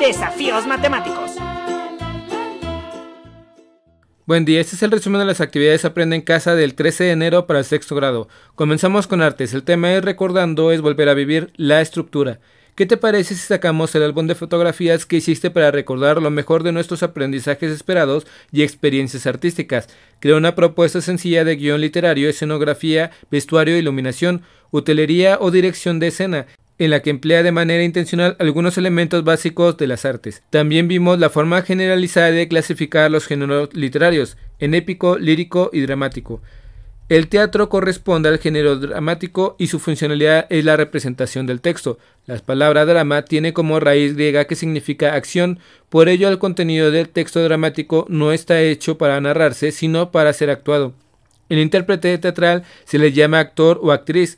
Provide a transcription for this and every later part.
Desafíos matemáticos. Buen día, este es el resumen de las actividades Aprende en Casa del 13 de enero para el sexto grado. Comenzamos con artes, el tema es recordando es volver a vivir la estructura. ¿Qué te parece si sacamos el álbum de fotografías que hiciste para recordar lo mejor de nuestros aprendizajes esperados y experiencias artísticas? Crea una propuesta sencilla de guión literario, escenografía, vestuario, iluminación, hotelería o dirección de escena en la que emplea de manera intencional algunos elementos básicos de las artes. También vimos la forma generalizada de clasificar los géneros literarios en épico, lírico y dramático. El teatro corresponde al género dramático y su funcionalidad es la representación del texto. La palabra drama tiene como raíz griega que significa acción, por ello el contenido del texto dramático no está hecho para narrarse, sino para ser actuado. El intérprete teatral se le llama actor o actriz,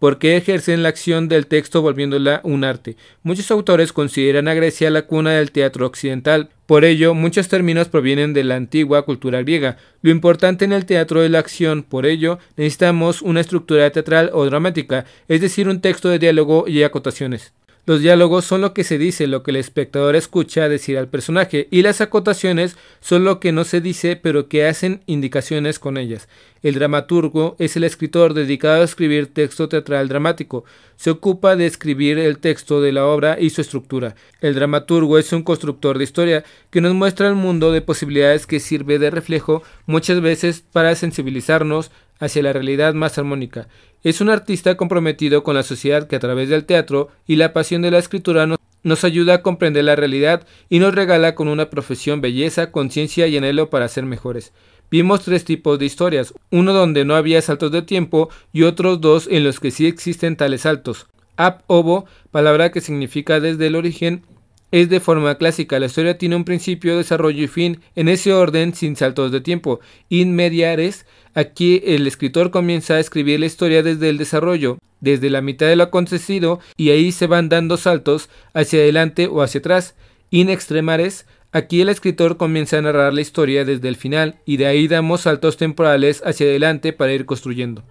porque ejercen la acción del texto volviéndola un arte. Muchos autores consideran a Grecia la cuna del teatro occidental, por ello muchos términos provienen de la antigua cultura griega. Lo importante en el teatro es la acción, por ello necesitamos una estructura teatral o dramática, es decir, un texto de diálogo y acotaciones. Los diálogos son lo que se dice, lo que el espectador escucha decir al personaje, y las acotaciones son lo que no se dice pero que hacen indicaciones con ellas. El dramaturgo es el escritor dedicado a escribir texto teatral dramático. Se ocupa de escribir el texto de la obra y su estructura. El dramaturgo es un constructor de historia que nos muestra el mundo de posibilidades que sirve de reflejo muchas veces para sensibilizarnos, hacia la realidad más armónica. Es un artista comprometido con la sociedad que a través del teatro y la pasión de la escritura nos, ayuda a comprender la realidad y nos regala con una profesión belleza, conciencia y anhelo para ser mejores. Vimos tres tipos de historias, uno donde no había saltos de tiempo y otros dos en los que sí existen tales saltos. Ab ovo, palabra que significa desde el origen es de forma clásica, la historia tiene un principio, desarrollo y fin en ese orden sin saltos de tiempo. In aquí el escritor comienza a escribir la historia desde el desarrollo, desde la mitad de lo acontecido y ahí se van dando saltos hacia adelante o hacia atrás. In extremares, aquí el escritor comienza a narrar la historia desde el final y de ahí damos saltos temporales hacia adelante para ir construyendo.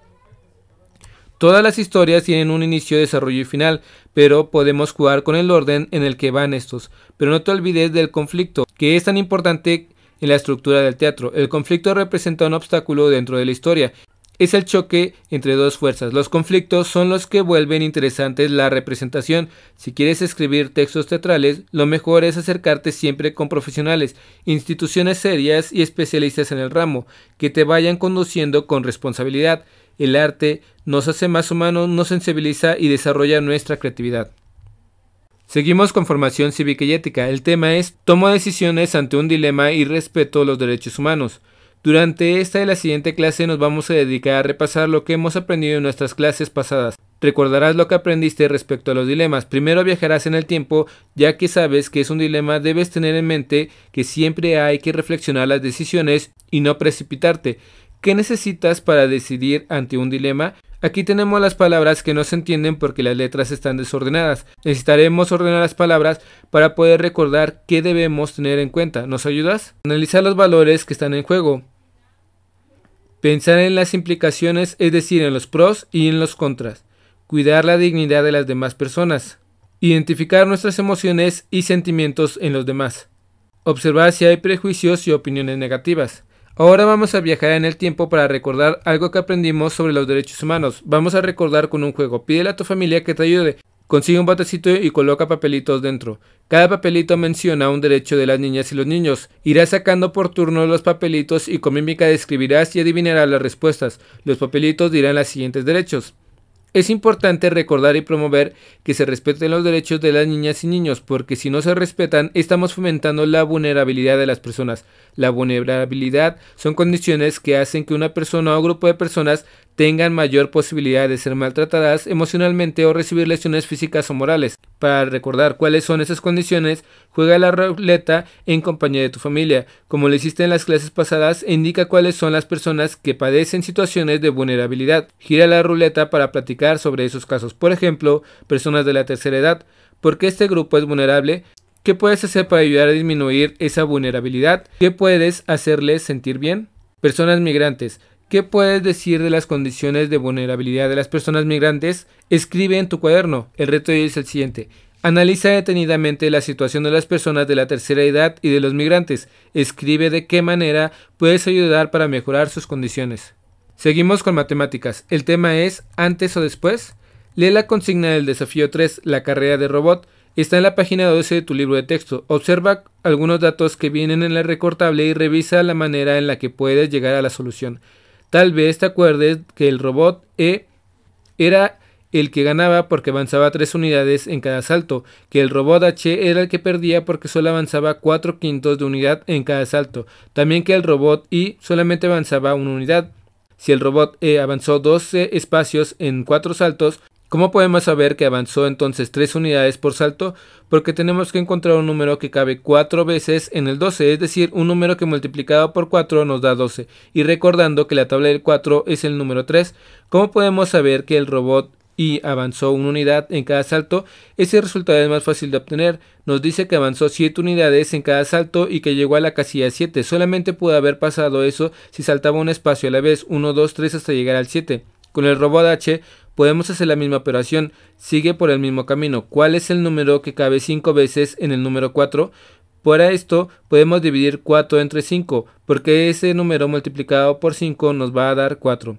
Todas las historias tienen un inicio, desarrollo y final, pero podemos jugar con el orden en el que van estos. Pero no te olvides del conflicto, que es tan importante en la estructura del teatro. El conflicto representa un obstáculo dentro de la historia. Es el choque entre dos fuerzas. Los conflictos son los que vuelven interesantes la representación. Si quieres escribir textos teatrales, lo mejor es acercarte siempre con profesionales, instituciones serias y especialistas en el ramo, que te vayan conduciendo con responsabilidad. El arte nos hace más humanos, nos sensibiliza y desarrolla nuestra creatividad. Seguimos con formación cívica y ética. El tema es toma decisiones ante un dilema y respeto los derechos humanos. Durante esta y la siguiente clase nos vamos a dedicar a repasar lo que hemos aprendido en nuestras clases pasadas. Recordarás lo que aprendiste respecto a los dilemas. Primero viajarás en el tiempo, ya que sabes que es un dilema, debes tener en mente que siempre hay que reflexionar las decisiones y no precipitarte. ¿Qué necesitas para decidir ante un dilema? Aquí tenemos las palabras que no se entienden porque las letras están desordenadas. Necesitaremos ordenar las palabras para poder recordar qué debemos tener en cuenta. ¿Nos ayudas? Analizar los valores que están en juego. Pensar en las implicaciones, es decir, en los pros y en los contras. Cuidar la dignidad de las demás personas. Identificar nuestras emociones y sentimientos en los demás. Observar si hay prejuicios y opiniones negativas. Ahora vamos a viajar en el tiempo para recordar algo que aprendimos sobre los derechos humanos. Vamos a recordar con un juego. Pídele a tu familia que te ayude. Consigue un botecito y coloca papelitos dentro. Cada papelito menciona un derecho de las niñas y los niños. Irás sacando por turno los papelitos y con mímica describirás y adivinarás las respuestas. Los papelitos dirán los siguientes derechos. Es importante recordar y promover que se respeten los derechos de las niñas y niños, porque si no se respetan, estamos fomentando la vulnerabilidad de las personas. La vulnerabilidad son condiciones que hacen que una persona o grupo de personas tengan mayor posibilidad de ser maltratadas emocionalmente o recibir lesiones físicas o morales. Para recordar cuáles son esas condiciones, juega la ruleta en compañía de tu familia, como lo hiciste en las clases pasadas, indica cuáles son las personas que padecen situaciones de vulnerabilidad. Gira la ruleta para platicar sobre esos casos, por ejemplo, personas de la tercera edad. ¿Por qué este grupo es vulnerable? ¿Qué puedes hacer para ayudar a disminuir esa vulnerabilidad? ¿Qué puedes hacerles sentir bien? Personas migrantes. ¿Qué puedes decir de las condiciones de vulnerabilidad de las personas migrantes? Escribe en tu cuaderno. El reto es el siguiente. Analiza detenidamente la situación de las personas de la tercera edad y de los migrantes. Escribe de qué manera puedes ayudar para mejorar sus condiciones. Seguimos con matemáticas. El tema es antes o después. Lee la consigna del desafío 3, la carrera de robot. Está en la página 12 de tu libro de texto. Observa algunos datos que vienen en la recortable y revisa la manera en la que puedes llegar a la solución. Tal vez te acuerdes que el robot E era el que ganaba porque avanzaba 3 unidades en cada salto, que el robot H era el que perdía porque solo avanzaba 4 quintos de unidad en cada salto, también que el robot I solamente avanzaba una unidad. Si el robot E avanzó 12 espacios en 4 saltos, ¿Cómo podemos saber que avanzó entonces 3 unidades por salto? Porque tenemos que encontrar un número que cabe 4 veces en el 12, es decir, un número que multiplicado por 4 nos da 12. Y recordando que la tabla del 4 es el número 3, ¿cómo podemos saber que el robot I avanzó una unidad en cada salto, ese resultado es más fácil de obtener. Nos dice que avanzó 7 unidades en cada salto y que llegó a la casilla 7. Solamente pudo haber pasado eso si saltaba un espacio a la vez 1, 2, 3 hasta llegar al 7. Con el robot H podemos hacer la misma operación, sigue por el mismo camino. ¿Cuál es el número que cabe 5 veces en el número 4? Para esto podemos dividir 4 entre 5, porque ese número multiplicado por 5 nos va a dar 4.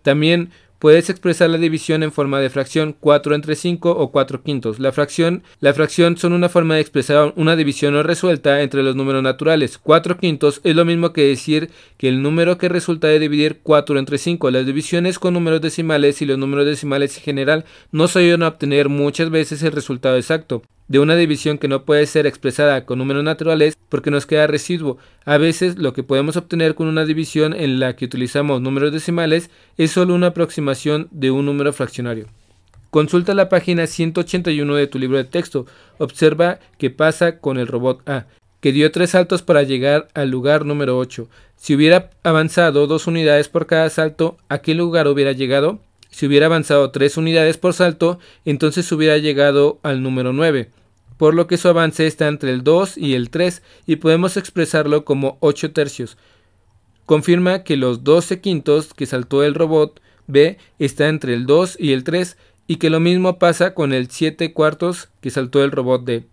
También Puedes expresar la división en forma de fracción 4 entre 5 o 4 quintos. La fracción, son una forma de expresar una división no resuelta entre los números naturales. 4 quintos es lo mismo que decir que el número que resulta de dividir 4 entre 5. Las divisiones con números decimales y los números decimales en general no ayudan a obtener muchas veces el resultado exacto de una división que no puede ser expresada con números naturales porque nos queda residuo. A veces lo que podemos obtener con una división en la que utilizamos números decimales es solo una aproximación de un número fraccionario. Consulta la página 181 de tu libro de texto. Observa qué pasa con el robot A, que dio tres saltos para llegar al lugar número 8. Si hubiera avanzado dos unidades por cada salto, ¿a qué lugar hubiera llegado? Si hubiera avanzado tres unidades por salto, entonces hubiera llegado al número 9 por lo que su avance está entre el 2 y el 3 y podemos expresarlo como 8 tercios. Confirma que los 12 quintos que saltó el robot B está entre el 2 y el 3 y que lo mismo pasa con el 7 cuartos que saltó el robot D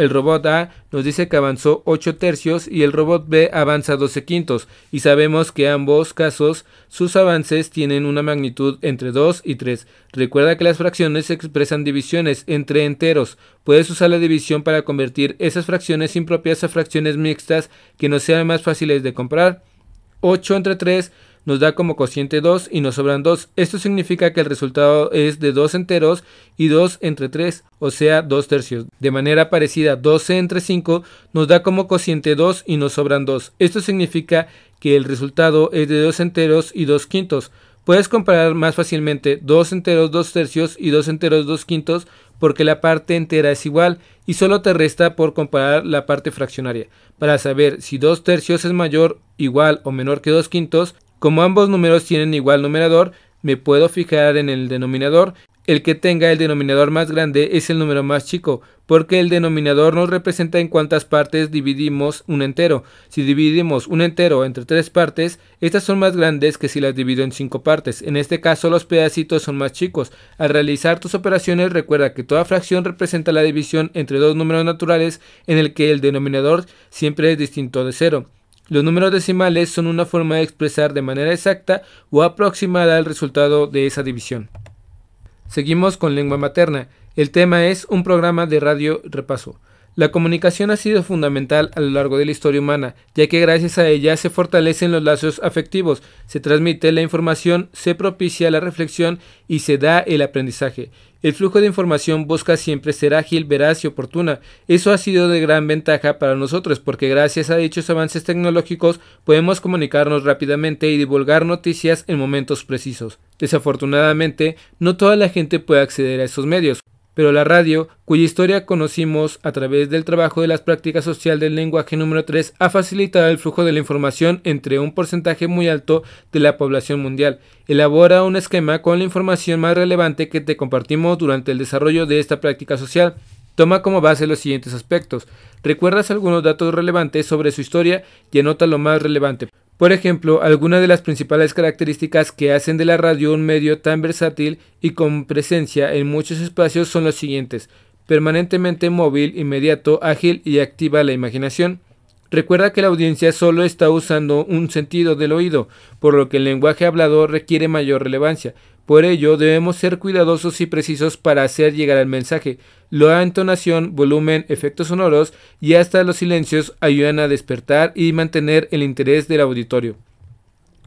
el robot A nos dice que avanzó 8 tercios y el robot B avanza 12 quintos, y sabemos que en ambos casos sus avances tienen una magnitud entre 2 y 3. Recuerda que las fracciones expresan divisiones entre enteros. Puedes usar la división para convertir esas fracciones impropias a fracciones mixtas que nos sean más fáciles de comprar. 8 entre 3 nos da como cociente 2 y nos sobran 2. Esto significa que el resultado es de 2 enteros y 2 entre 3, o sea 2 tercios. De manera parecida, 12 entre 5 nos da como cociente 2 y nos sobran 2. Esto significa que el resultado es de 2 enteros y 2 quintos. Puedes comparar más fácilmente 2 enteros 2 tercios y 2 enteros 2 quintos porque la parte entera es igual y solo te resta por comparar la parte fraccionaria. Para saber si 2 tercios es mayor, igual o menor que 2 quintos, como ambos números tienen igual numerador, me puedo fijar en el denominador. El que tenga el denominador más grande es el número más chico, porque el denominador nos representa en cuántas partes dividimos un entero. Si dividimos un entero entre tres partes, estas son más grandes que si las divido en cinco partes. En este caso los pedacitos son más chicos. Al realizar tus operaciones recuerda que toda fracción representa la división entre dos números naturales en el que el denominador siempre es distinto de cero. Los números decimales son una forma de expresar de manera exacta o aproximada el resultado de esa división. Seguimos con lengua materna. El tema es un programa de radio repaso. La comunicación ha sido fundamental a lo largo de la historia humana, ya que gracias a ella se fortalecen los lazos afectivos, se transmite la información, se propicia la reflexión y se da el aprendizaje. El flujo de información busca siempre ser ágil, veraz y oportuna. Eso ha sido de gran ventaja para nosotros porque gracias a dichos avances tecnológicos podemos comunicarnos rápidamente y divulgar noticias en momentos precisos. Desafortunadamente, no toda la gente puede acceder a esos medios pero la radio, cuya historia conocimos a través del trabajo de las prácticas sociales del lenguaje número 3, ha facilitado el flujo de la información entre un porcentaje muy alto de la población mundial. Elabora un esquema con la información más relevante que te compartimos durante el desarrollo de esta práctica social. Toma como base los siguientes aspectos. Recuerdas algunos datos relevantes sobre su historia y anota lo más relevante. Por ejemplo, algunas de las principales características que hacen de la radio un medio tan versátil y con presencia en muchos espacios son los siguientes. Permanentemente móvil, inmediato, ágil y activa la imaginación. Recuerda que la audiencia solo está usando un sentido del oído, por lo que el lenguaje hablado requiere mayor relevancia. Por ello, debemos ser cuidadosos y precisos para hacer llegar el mensaje. La entonación, volumen, efectos sonoros y hasta los silencios ayudan a despertar y mantener el interés del auditorio.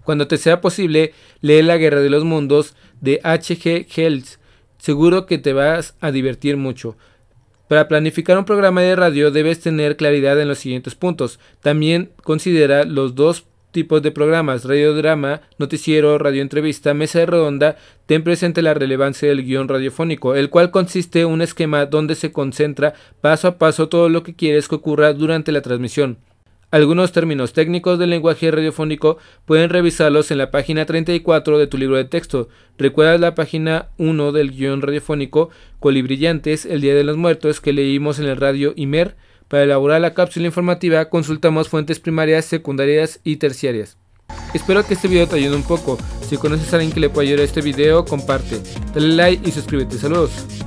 Cuando te sea posible, lee La Guerra de los Mundos de H.G. Wells. Seguro que te vas a divertir mucho. Para planificar un programa de radio debes tener claridad en los siguientes puntos. También considera los dos tipos de programas, radiodrama, noticiero, radioentrevista, mesa de redonda, ten presente la relevancia del guión radiofónico, el cual consiste en un esquema donde se concentra paso a paso todo lo que quieres que ocurra durante la transmisión. Algunos términos técnicos del lenguaje radiofónico pueden revisarlos en la página 34 de tu libro de texto. ¿Recuerdas la página 1 del guión radiofónico Colibrillantes, el Día de los Muertos, que leímos en el radio IMER? Para elaborar la cápsula informativa consultamos fuentes primarias, secundarias y terciarias. Espero que este video te ayude un poco. Si conoces a alguien que le pueda ayudar a este video, comparte. Dale like y suscríbete. Saludos.